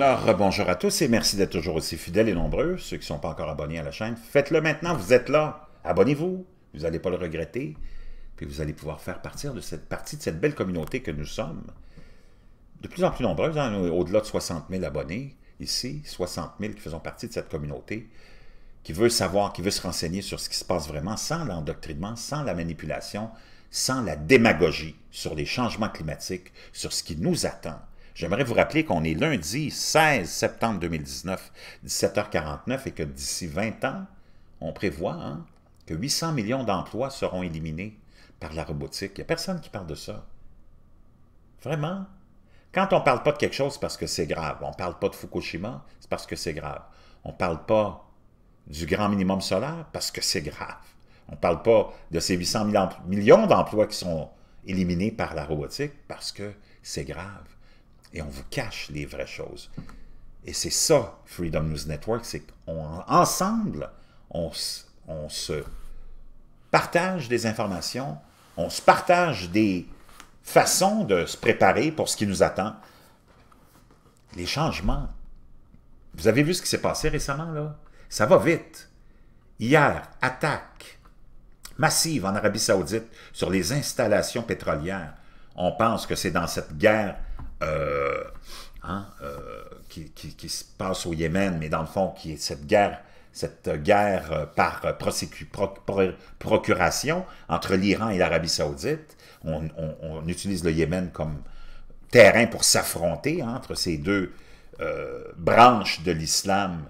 Alors, euh, bonjour à tous et merci d'être toujours aussi fidèles et nombreux. Ceux qui ne sont pas encore abonnés à la chaîne, faites-le maintenant, vous êtes là. Abonnez-vous, vous n'allez pas le regretter. Puis vous allez pouvoir faire partir de cette partie de cette belle communauté que nous sommes. De plus en plus nombreuses, hein, au-delà de 60 000 abonnés, ici, 60 000 qui faisons partie de cette communauté, qui veut savoir, qui veut se renseigner sur ce qui se passe vraiment sans l'endoctrinement, sans la manipulation, sans la démagogie sur les changements climatiques, sur ce qui nous attend J'aimerais vous rappeler qu'on est lundi 16 septembre 2019, 17h49, et que d'ici 20 ans, on prévoit hein, que 800 millions d'emplois seront éliminés par la robotique. Il n'y a personne qui parle de ça. Vraiment? Quand on ne parle pas de quelque chose, c'est parce que c'est grave. On ne parle pas de Fukushima, c'est parce que c'est grave. On ne parle pas du grand minimum solaire, parce que c'est grave. On ne parle pas de ces 800 millions d'emplois qui sont éliminés par la robotique, parce que c'est grave et on vous cache les vraies choses. Et c'est ça, Freedom News Network, c'est qu'ensemble, on, on, se partage des informations, on se partage des façons de se préparer pour ce qui nous attend. Les changements. Vous avez vu ce qui s'est passé récemment, là? Ça va vite. Hier, attaque massive en Arabie Saoudite sur les installations pétrolières. On pense que c'est dans cette guerre euh, hein, euh, qui, se passe au Yémen, mais dans le fond, qui est cette guerre, cette guerre euh, par procuration entre l'Iran et l'Arabie saoudite. On, utilise le Yémen comme terrain pour s'affronter entre ces deux branches de l'islam,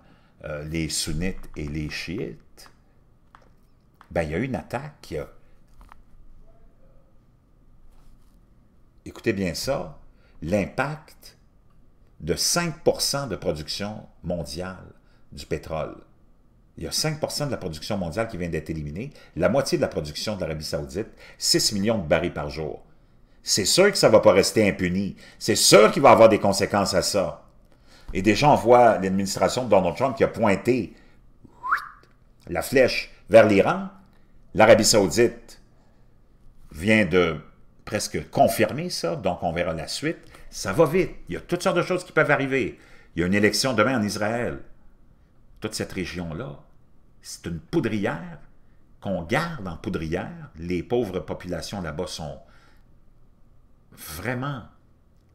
les sunnites et les chiites. Ben, il y a eu une attaque écoutez bien ça, l'impact de 5 de production mondiale du pétrole. Il y a 5 de la production mondiale qui vient d'être éliminée, la moitié de la production de l'Arabie saoudite, 6 millions de barils par jour. C'est sûr que ça ne va pas rester impuni. C'est sûr qu'il va avoir des conséquences à ça. Et déjà, on voit l'administration de Donald Trump qui a pointé la flèche vers l'Iran. L'Arabie saoudite vient de presque confirmé ça, donc on verra la suite. Ça va vite. Il y a toutes sortes de choses qui peuvent arriver. Il y a une élection demain en Israël. Toute cette région-là, c'est une poudrière qu'on garde en poudrière. Les pauvres populations là-bas sont vraiment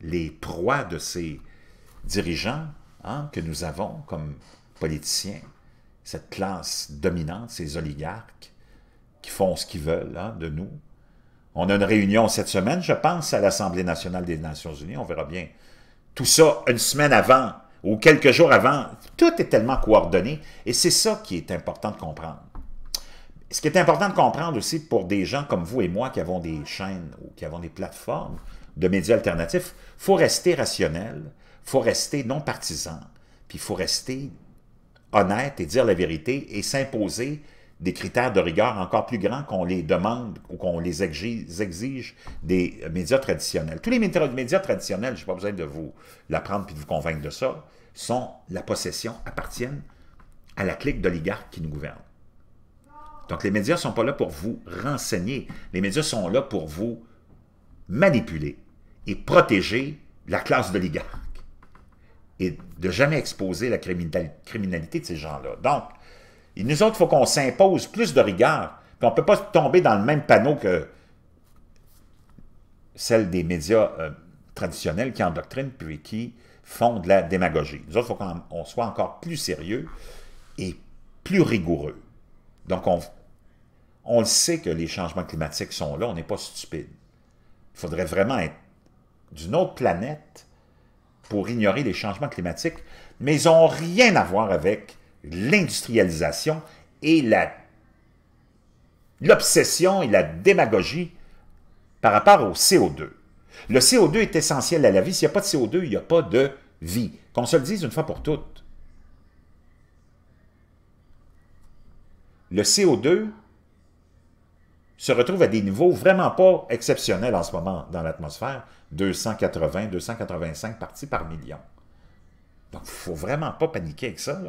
les proies de ces dirigeants hein, que nous avons comme politiciens, cette classe dominante, ces oligarques qui font ce qu'ils veulent hein, de nous, on a une réunion cette semaine, je pense, à l'Assemblée nationale des Nations unies. On verra bien. Tout ça une semaine avant ou quelques jours avant. Tout est tellement coordonné. Et c'est ça qui est important de comprendre. Ce qui est important de comprendre aussi pour des gens comme vous et moi qui avons des chaînes ou qui avons des plateformes de médias alternatifs, faut rester rationnel, faut rester non partisan, puis il faut rester honnête et dire la vérité et s'imposer des critères de rigueur encore plus grands qu'on les demande ou qu'on les exige, des médias traditionnels. Tous les médias traditionnels, je n'ai pas besoin de vous l'apprendre et de vous convaincre de ça, sont la possession, appartiennent à la clique d'oligarques qui nous gouverne. Donc les médias ne sont pas là pour vous renseigner, les médias sont là pour vous manipuler et protéger la classe d'oligarques et de jamais exposer la criminalité de ces gens-là. Donc, et nous autres, il faut qu'on s'impose plus de rigueur. Puis on ne peut pas tomber dans le même panneau que celle des médias euh, traditionnels qui endoctrinent puis qui font de la démagogie. Nous autres, il faut qu'on soit encore plus sérieux et plus rigoureux. Donc, on, on le sait que les changements climatiques sont là, on n'est pas stupide. Il faudrait vraiment être d'une autre planète pour ignorer les changements climatiques, mais ils n'ont rien à voir avec l'industrialisation et l'obsession et la démagogie par rapport au CO2. Le CO2 est essentiel à la vie. S'il n'y a pas de CO2, il n'y a pas de vie. Qu'on se le dise une fois pour toutes. Le CO2 se retrouve à des niveaux vraiment pas exceptionnels en ce moment dans l'atmosphère, 280, 285 parties par million. Donc, il faut vraiment pas paniquer avec ça.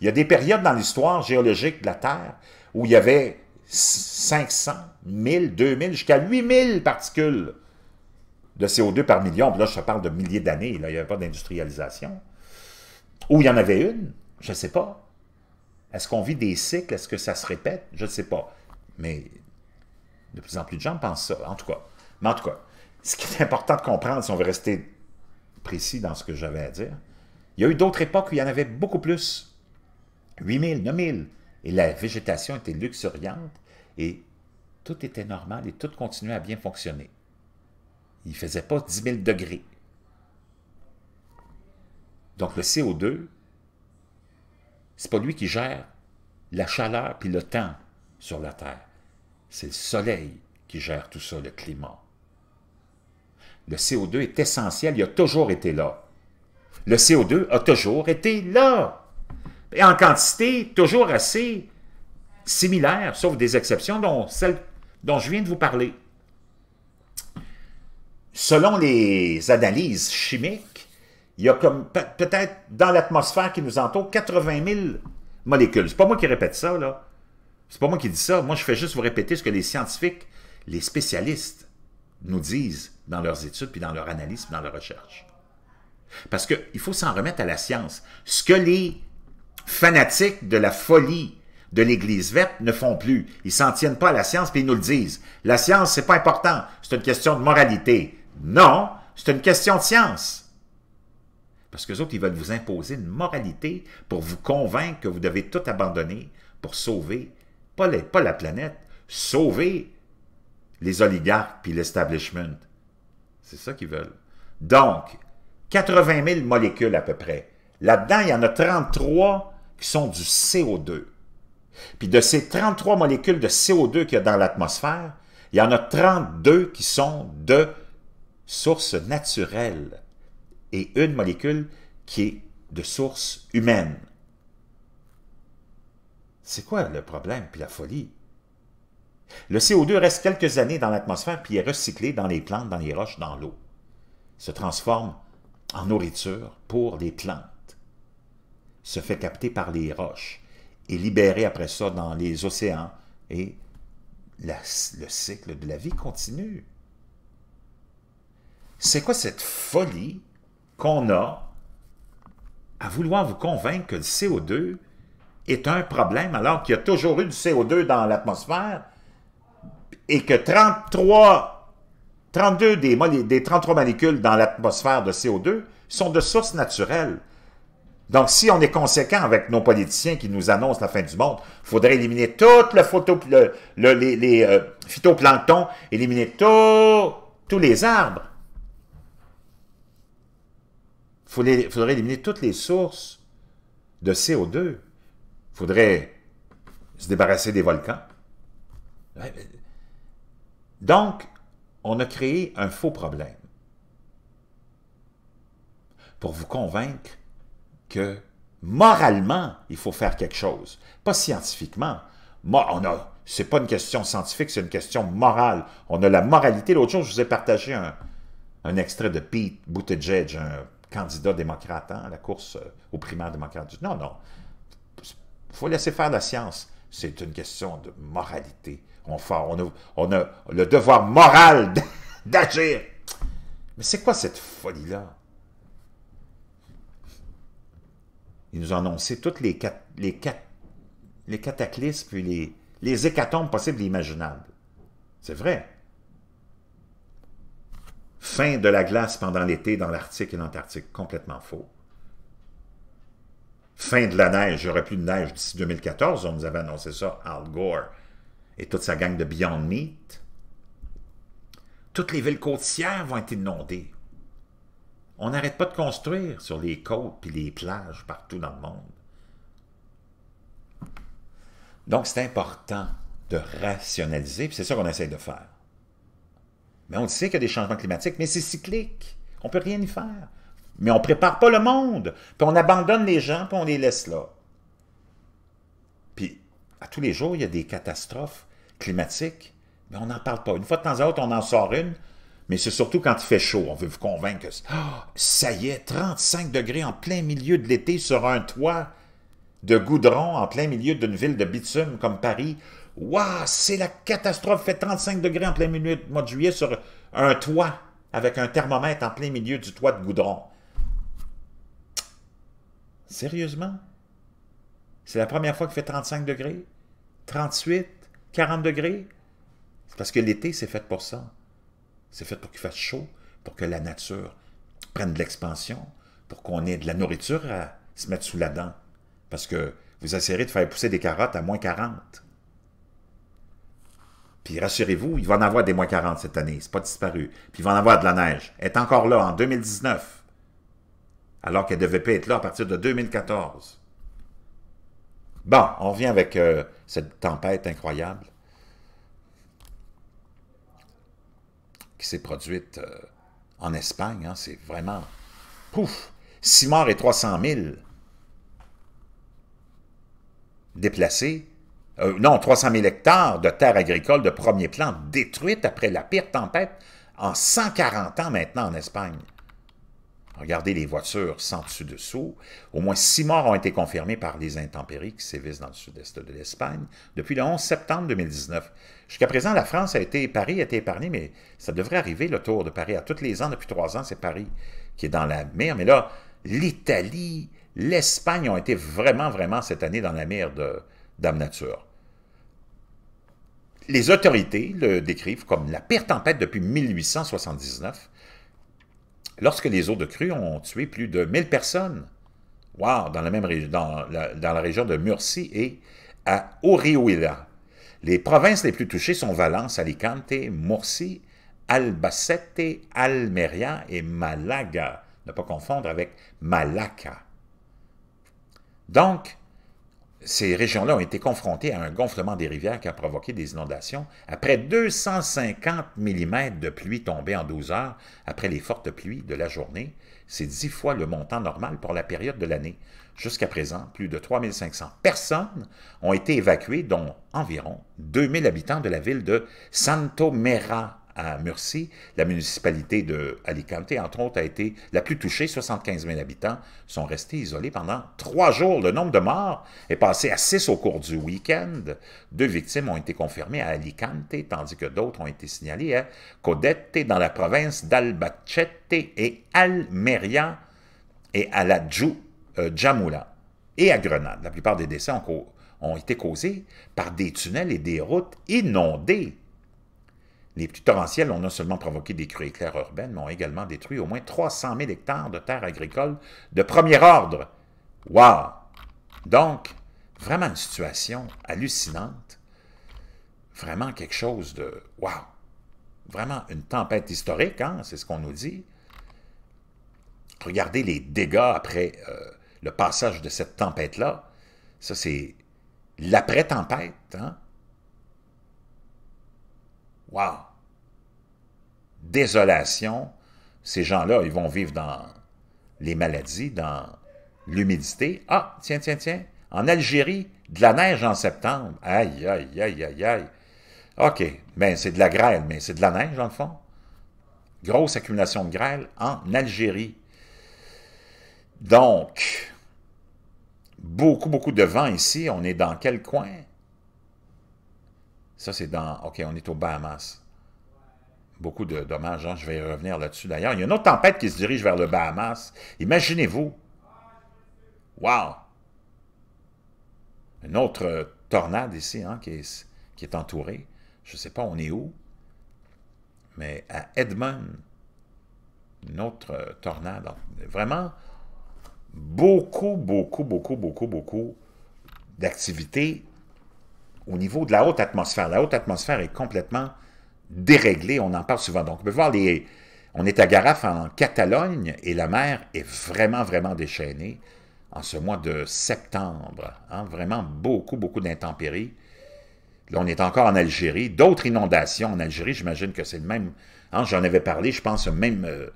Il y a des périodes dans l'histoire géologique de la Terre où il y avait 500, 1000, 2000, jusqu'à 8000 particules de CO2 par million. là, je te parle de milliers d'années. Il n'y avait pas d'industrialisation. Où il y en avait une, je ne sais pas. Est-ce qu'on vit des cycles? Est-ce que ça se répète? Je ne sais pas. Mais de plus en plus de gens pensent ça, en tout cas. Mais en tout cas, ce qui est important de comprendre, si on veut rester précis dans ce que j'avais à dire, il y a eu d'autres époques où il y en avait beaucoup plus. 8000, 9000. Et la végétation était luxuriante et tout était normal et tout continuait à bien fonctionner. Il ne faisait pas 10 000 degrés. Donc le CO2, c'est pas lui qui gère la chaleur puis le temps sur la Terre. C'est le soleil qui gère tout ça, le climat. Le CO2 est essentiel, il a toujours été là le CO2 a toujours été là. Et en quantité toujours assez similaire, sauf des exceptions, dont celle dont je viens de vous parler. Selon les analyses chimiques, il y a comme peut-être dans l'atmosphère qui nous entoure 80 000 molécules. C'est pas moi qui répète ça, là. C'est pas moi qui dis ça. Moi, je fais juste vous répéter ce que les scientifiques, les spécialistes nous disent dans leurs études, puis dans leur analyse, dans leur recherche. Parce qu'il faut s'en remettre à la science. Ce que les fanatiques de la folie de l'Église verte ne font plus. Ils ne s'en tiennent pas à la science, puis ils nous le disent. La science, ce n'est pas important. C'est une question de moralité. Non, c'est une question de science. Parce que autres, ils veulent vous imposer une moralité pour vous convaincre que vous devez tout abandonner pour sauver, pas, pas la planète, sauver les oligarques puis l'establishment. C'est ça qu'ils veulent. Donc, 80 000 molécules à peu près. Là-dedans, il y en a 33 qui sont du CO2. Puis de ces 33 molécules de CO2 qu'il y a dans l'atmosphère, il y en a 32 qui sont de source naturelle et une molécule qui est de source humaine. C'est quoi le problème puis la folie? Le CO2 reste quelques années dans l'atmosphère puis est recyclé dans les plantes, dans les roches, dans l'eau. se transforme en nourriture pour les plantes, se fait capter par les roches et libéré après ça dans les océans et le cycle de la vie continue. C'est quoi cette folie qu'on a à vouloir vous convaincre que le CO2 est un problème alors qu'il y a toujours eu du CO2 dans l'atmosphère et que 33 32 des, des 33 molécules dans l'atmosphère de CO2 sont de source naturelle. Donc, si on est conséquent avec nos politiciens qui nous annoncent la fin du monde, il faudrait éliminer tout le, photo, les, euh, éliminer tous les arbres. Il faudrait éliminer toutes les sources de CO2. Il faudrait se débarrasser des volcans. Euh, donc, on a créé un faux problème pour vous convaincre que moralement, il faut faire quelque chose, pas scientifiquement. Moi, on c'est pas une question scientifique, c'est une question morale. On a la moralité. L'autre jour, je vous ai partagé un, extrait de Pete Buttigieg, un candidat démocrate hein, à la course euh, aux primaires démocrates. démocrate. Non, non, il faut laisser faire la science. C'est une question de moralité on, on, a, le devoir moral d'agir. Mais c'est quoi cette folie-là? Ils nous ont annoncé toutes les, les, cataclysmes et les, les hécatombes possibles et imaginables. C'est vrai. Fin de la glace pendant l'été dans l'Arctique et l'Antarctique, complètement faux. Fin de la neige, il n'y aurait plus de neige d'ici 2014, on nous avait annoncé ça, Al Gore et toute sa gang de Beyond Meat, toutes les villes côtières vont être inondées. On n'arrête pas de construire sur les côtes et les plages partout dans le monde. Donc, c'est important de rationaliser, puis c'est ça qu'on essaie de faire. Mais on sait qu'il y a des changements climatiques, mais c'est cyclique. On ne peut rien y faire. Mais on ne prépare pas le monde, puis on abandonne les gens, puis on les laisse là. Puis, à tous les jours, il y a des catastrophes climatique, mais ben, on n'en parle pas. Une fois de temps à autre, on en sort une, mais c'est surtout quand il fait chaud. On veut vous convaincre que ah! ça y est, 35 degrés en plein milieu de l'été sur un toit de goudron en plein milieu d'une ville de bitume comme Paris. Waouh, c'est la catastrophe. Fait 35 degrés en plein milieu du mois de juillet sur un toit avec un thermomètre en plein milieu du toit de goudron. Sérieusement? C'est la première fois qu'il fait 35 degrés? 38? 40 degrés? C'est parce que l'été, c'est fait pour ça. C'est fait pour qu'il fasse chaud, pour que la nature prenne de l'expansion, pour qu'on ait de la nourriture à se mettre sous la dent. Parce que vous essayerez de faire pousser des carottes à moins 40. Puis rassurez-vous, il va en avoir des moins 40 cette année, c'est pas disparu. Puis il va en avoir de la neige. Elle est encore là en 2019, alors qu'elle devait pas être là à partir de 2014. Bon, on revient avec euh, cette tempête incroyable qui s'est produite euh, en Espagne. Hein. C'est vraiment... Pouf! 6 morts et 300 000 déplacés. Euh, non, 300 000 hectares de terres agricoles de premier plan détruites après la pire tempête en 140 ans maintenant en Espagne. Regardez les voitures sans dessus-dessous. Au moins six morts ont été confirmés par les intempéries qui sévissent dans le sud-est de l'Espagne depuis le 11 septembre 2019. Jusqu'à présent, la France a été, Paris a été épargnée, mais ça devrait arriver le tour de Paris. À tous les ans, depuis trois ans, c'est Paris qui est dans la mer. Mais là, l'Italie, l'Espagne ont été vraiment, vraiment cette année dans la mer de Dame Nature. Les autorités le décrivent comme la pire tempête depuis 1879 lorsque les eaux de crue ont tué plus de 1000 personnes. Wow, dans la même dans la région de Murcie et à Orihuela. Les provinces les plus touchées sont Valence, Alicante, Murcie, Albacete, Almeria et Malaga. Ne pas confondre avec Malaca. Donc, ces régions-là ont été confrontées à un gonflement des rivières qui a provoqué des inondations après 250 mm de pluie tombée en 12 heures après les fortes pluies de la journée. C'est dix fois le montant normal pour la période de l'année. Jusqu'à présent, plus de 3500 personnes ont été évacuées, dont environ 2000 habitants de la ville de Santomera à Murcie, la municipalité de Alicante, entre autres, a été la plus touchée. 75 000 habitants sont restés isolés pendant trois jours. Le nombre de morts est passé à six au cours du week-end. Deux victimes ont été confirmées à Alicante, tandis que d'autres ont été signalées à Codette, dans la province d'Albacete et Almeria et à la Djou euh, et à Grenade. La plupart des décès ont été causés par des tunnels et des routes inondées. Les pluies torrentielles ont non seulement provoqué des crues éclairs urbaines, mais ont également détruit au moins 300 000 hectares de terres agricoles de premier ordre. Wow! Donc, vraiment une situation hallucinante. Vraiment quelque chose de... Wow! Vraiment une tempête historique, hein? c'est ce qu'on nous dit. Regardez les dégâts après euh, le passage de cette tempête-là. Ça, c'est l'après-tempête. Hein? Wow! désolation, ces gens-là, ils vont vivre dans les maladies, dans l'humidité. Ah, tiens, tiens, tiens, en Algérie, de la neige en septembre. Aïe, aïe, aïe, aïe, aïe. OK, mais ben, c'est de la grêle, mais c'est de la neige, dans le fond. Grosse accumulation de grêle en Algérie. Donc, beaucoup, beaucoup de vent ici. On est dans quel coin? Ça, c'est dans... OK, on est au Bahamas beaucoup de dommages. Hein. Je vais revenir là-dessus d'ailleurs. Il y a une autre tempête qui se dirige vers le Bahamas. Imaginez-vous. Wow! Une autre euh, tornade ici hein, qui, est, qui est entourée. Je ne sais pas, on est où? Mais à Edmond, une autre euh, tornade. Vraiment, beaucoup, beaucoup, beaucoup, beaucoup, beaucoup d'activités au niveau de la haute atmosphère. La haute atmosphère est complètement déréglé, on en parle souvent. Donc, on peut voir les... On est à Garaf en Catalogne et la mer est vraiment, vraiment déchaînée en ce mois de septembre. Hein. Vraiment beaucoup, beaucoup d'intempéries. Là, on est encore en Algérie. D'autres inondations en Algérie, j'imagine que c'est le même. Hein, j'en avais parlé, je pense, le même euh,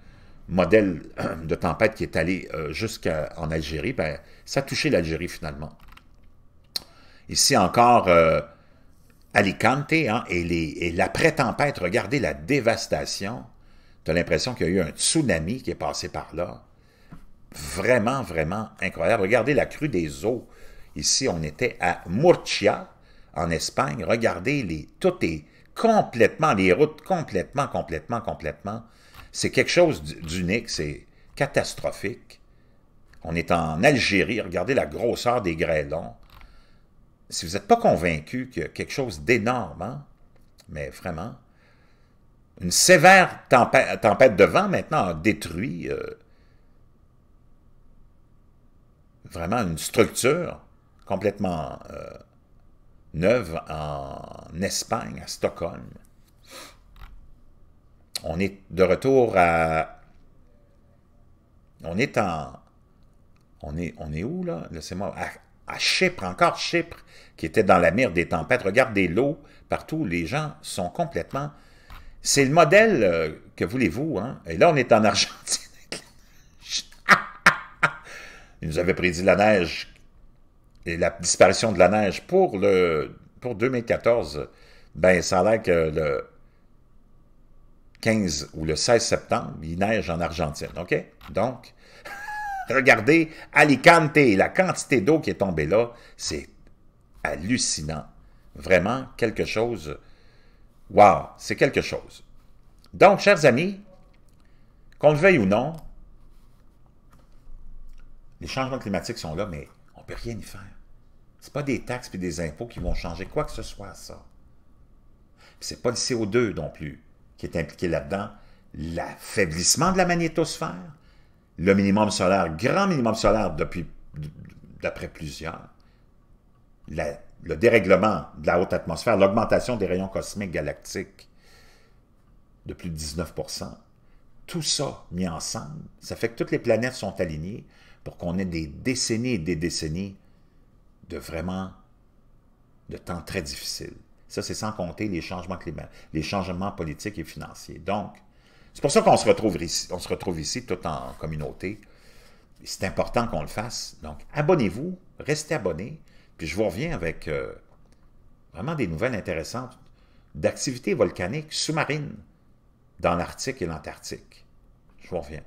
modèle de tempête qui est allé euh, jusqu'en Algérie. Ben, ça a touché l'Algérie finalement. Ici encore, euh, Alicante hein, et, les, et l'après-tempête, regardez la dévastation. Tu as l'impression qu'il y a eu un tsunami qui est passé par là. Vraiment, vraiment incroyable. Regardez la crue des eaux. Ici, on était à Murcia, en Espagne. Regardez, les, tout est complètement, les routes complètement, complètement, complètement. C'est quelque chose d'unique, c'est catastrophique. On est en Algérie, regardez la grosseur des grêlons si vous n'êtes pas convaincu qu'il y a quelque chose d'énorme, hein, mais vraiment, une sévère tempête, de vent maintenant a détruit euh, vraiment une structure complètement euh, neuve en Espagne, à Stockholm. On est de retour à... On est en... On est, on est où, là? Laissez-moi à Chypre, encore Chypre, qui était dans la mire des tempêtes. Regardez l'eau partout, les gens sont complètement... C'est le modèle euh, que voulez-vous. Hein? Et là, on est en Argentine. Ils nous avait prédit la neige et la disparition de la neige pour, le, pour 2014. Ben, ça a l'air que le 15 ou le 16 septembre, il neige en Argentine. OK? Donc, Regardez Alicante, la quantité d'eau qui est tombée là, c'est hallucinant. Vraiment, quelque chose... Wow, c'est quelque chose. Donc, chers amis, qu'on le veuille ou non, les changements climatiques sont là, mais on ne peut rien y faire. Ce pas des taxes et des impôts qui vont changer quoi que ce soit ça. Ce n'est pas le CO2 non plus qui est impliqué là-dedans. L'affaiblissement de la magnétosphère, le minimum solaire, grand minimum solaire depuis d'après plusieurs, le dérèglement de la haute atmosphère, l'augmentation des rayons cosmiques galactiques de plus de 19 tout ça mis ensemble, ça fait que toutes les planètes sont alignées pour qu'on ait des décennies et des décennies de vraiment de temps très difficile. Ça, c'est sans compter les changements, climatiques, les changements politiques et financiers. Donc, c'est pour ça qu'on se retrouve ici, on se retrouve ici tout en communauté. C'est important qu'on le fasse. Donc, abonnez-vous, restez abonnés, puis je vous reviens avec euh, vraiment des nouvelles intéressantes d'activités volcaniques sous-marines dans l'Arctique et l'Antarctique. Je vous reviens.